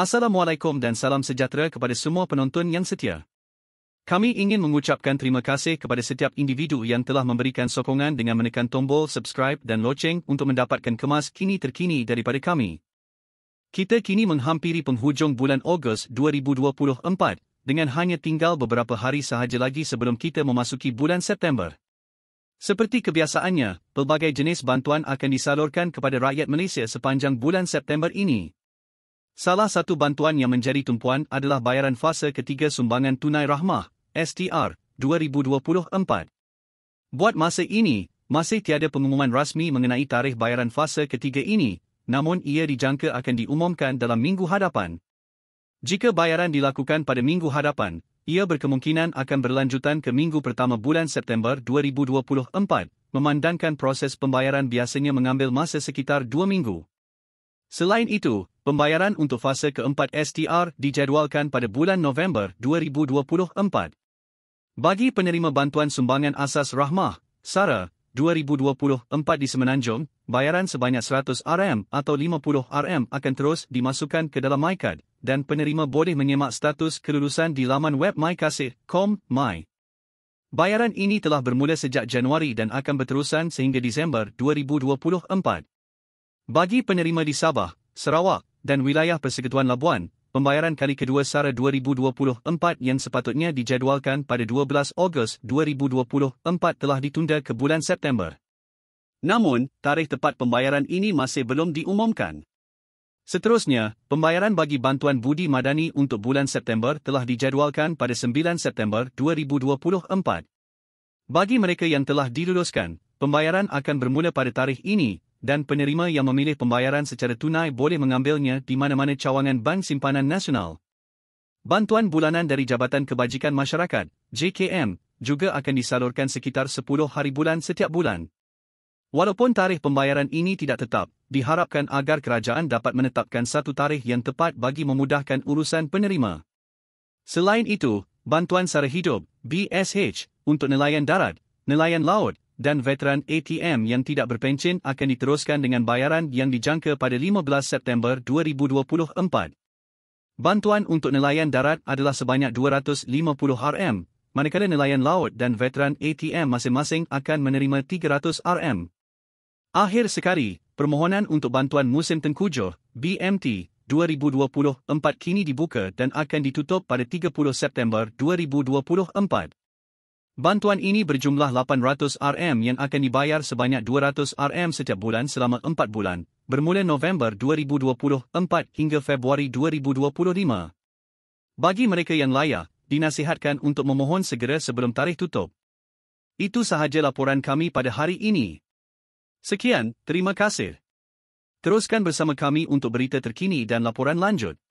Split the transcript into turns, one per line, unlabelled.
Assalamualaikum dan salam sejahtera kepada semua penonton yang setia. Kami ingin mengucapkan terima kasih kepada setiap individu yang telah memberikan sokongan dengan menekan tombol subscribe dan loceng untuk mendapatkan kemas kini terkini daripada kami. Kita kini menghampiri penghujung bulan Ogos 2024 dengan hanya tinggal beberapa hari sahaja lagi sebelum kita memasuki bulan September. Seperti kebiasaannya, pelbagai jenis bantuan akan disalurkan kepada rakyat Malaysia sepanjang bulan September ini. Salah satu bantuan yang menjadi tumpuan adalah bayaran fasa ketiga sumbangan tunai rahmah, STR, 2024. Buat masa ini, masih tiada pengumuman rasmi mengenai tarikh bayaran fasa ketiga ini, namun ia dijangka akan diumumkan dalam minggu hadapan. Jika bayaran dilakukan pada minggu hadapan, ia berkemungkinan akan berlanjutan ke minggu pertama bulan September 2024, memandangkan proses pembayaran biasanya mengambil masa sekitar dua minggu. Selain itu, pembayaran untuk fasa keempat STR dijadualkan pada bulan November 2024. Bagi penerima bantuan sumbangan asas rahmah, SARA, 2024 di Semenanjung, bayaran sebanyak 100 RM atau 50 RM akan terus dimasukkan ke dalam MyCard dan penerima boleh menyemak status kelulusan di laman web mykasih.com.my. Bayaran ini telah bermula sejak Januari dan akan berterusan sehingga Disember 2024. Bagi penerima di Sabah, Sarawak, dan Wilayah Persekutuan Labuan, pembayaran kali kedua SARA 2024 yang sepatutnya dijadualkan pada 12 Ogos 2024 telah ditunda ke bulan September. Namun, tarikh tepat pembayaran ini masih belum diumumkan. Seterusnya, pembayaran bagi bantuan budi madani untuk bulan September telah dijadualkan pada 9 September 2024. Bagi mereka yang telah diluluskan, pembayaran akan bermula pada tarikh ini dan penerima yang memilih pembayaran secara tunai boleh mengambilnya di mana-mana cawangan Bank Simpanan Nasional. Bantuan bulanan dari Jabatan Kebajikan Masyarakat, JKM, juga akan disalurkan sekitar 10 hari bulan setiap bulan. Walaupun tarikh pembayaran ini tidak tetap, diharapkan agar kerajaan dapat menetapkan satu tarikh yang tepat bagi memudahkan urusan penerima. Selain itu, bantuan sara hidup, BSH, untuk nelayan darat, nelayan laut, dan veteran ATM yang tidak berpencen akan diteruskan dengan bayaran yang dijangka pada 15 September 2024. Bantuan untuk nelayan darat adalah sebanyak 250 RM, manakala nelayan laut dan veteran ATM masing-masing akan menerima 300 RM. Akhir sekali, permohonan untuk bantuan musim tengkujuh BMT 2024 kini dibuka dan akan ditutup pada 30 September 2024. Bantuan ini berjumlah 800 RM yang akan dibayar sebanyak 200 RM setiap bulan selama 4 bulan, bermula November 2024 hingga Februari 2025. Bagi mereka yang layak, dinasihatkan untuk memohon segera sebelum tarikh tutup. Itu sahaja laporan kami pada hari ini. Sekian, terima kasih. Teruskan bersama kami untuk berita terkini dan laporan lanjut.